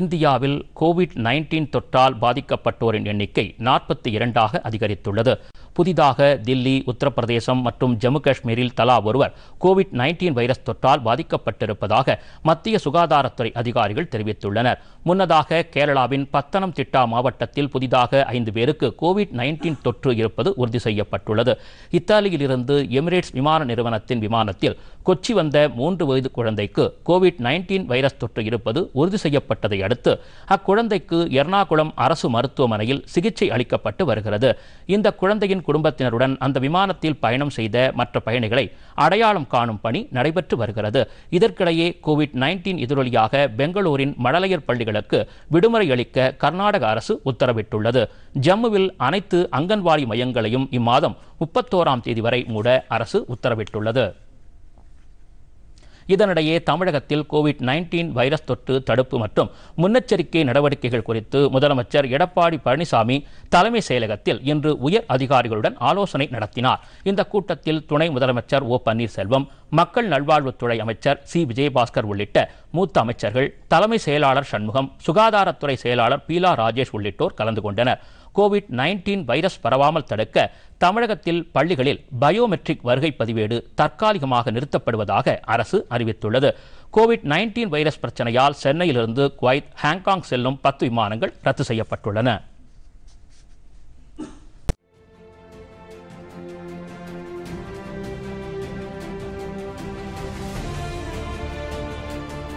இந்தியாவில் Covid nineteen தொற்றால் பாதிக்கப்பட்டோரின் எண்ணிக்கை நாற்பத்தி இரண்டாக அதிகரித்துள்ளது புதிதாக தில்லி உத்தரப்பிரதேசம் மற்றும் ஜம்மு காஷ்மீரில் தலா ஒருவர் கோவிட் நைன்டீன் வைரஸ் தொற்றால் பாதிக்கப்பட்டிருப்பதாக மத்திய சுகாதாரத்துறை அதிகாரிகள் தெரிவித்துள்ளனர் முன்னதாக கேரளாவின் பத்தனம் திட்டா மாவட்டத்தில் புதிதாக ஐந்து பேருக்கு கோவிட் நைன்டீன் தொற்று இருப்பது உறுதி செய்யப்பட்டுள்ளது இத்தாலியிலிருந்து எமிரேட்ஸ் விமான நிறுவனத்தின் விமானத்தில் கொச்சி வந்த மூன்று வயது குழந்தைக்கு கோவிட் நைன்டீன் வைரஸ் தொற்று இருப்பது உறுதி செய்யப்பட்டதை அடுத்து அக்குழந்தைக்கு எர்ணாகுளம் அரசு மருத்துவமனையில் சிகிச்சை அளிக்கப்பட்டு வருகிறது இந்த குழந்தையின் விமானியின் குடும்பத்தினருடன் அந்த விமானத்தில் பயணம் செய்த மற்ற பயணிகளை அடையாளம் காணும் பணி நடைபெற்று வருகிறது இதற்கிடையே கோவிட் நைன்டீன் எதிரொலியாக பெங்களூரின் மழலையர் பள்ளிகளுக்கு விடுமுறை அளிக்க கர்நாடக அரசு உத்தரவிட்டுள்ளது ஜம்முவில் அனைத்து அங்கன்வாடி மையங்களையும் இம்மாதம் முப்பத்தோராம் தேதி வரை மூட அரசு உத்தரவிட்டுள்ளது இதனிடையே தமிழகத்தில் கோவிட் நைன்டீன் வைரஸ் தொற்று தடுப்பு மற்றும் முன்னெச்சரிக்கை நடவடிக்கைகள் குறித்து முதலமைச்சர் எடப்பாடி பழனிசாமி தலைமை செயலகத்தில் இன்று உயர் அதிகாரிகளுடன் ஆலோசனை நடத்தினார் இந்த கூட்டத்தில் துணை முதலமைச்சர் ஓ பன்னீர்செல்வம் மக்கள் நல்வாழ்வுத்துறை அமைச்சர் சி விஜயபாஸ்கர் உள்ளிட்ட மூத்த அமைச்சர்கள் தலைமை செயலாளர் சண்முகம் சுகாதாரத்துறை செயலாளர் பீலா ராஜேஷ் உள்ளிட்டோர் கலந்து கொண்டனர் கோவிட் நைன்டீன் வைரஸ் பரவாமல் தடுக்க தமிழகத்தில் பள்ளிகளில் பயோமெட்ரிக் வருகை பதிவேடு தற்காலிகமாக நிறுத்தப்படுவதாக அரசு அறிவித்துள்ளது கோவிட் நைன்டீன் வைரஸ் பிரச்சனையால் சென்னையிலிருந்து குவைத் ஹாங்காங் செல்லும் பத்து விமானங்கள் ரத்து செய்யப்பட்டுள்ளன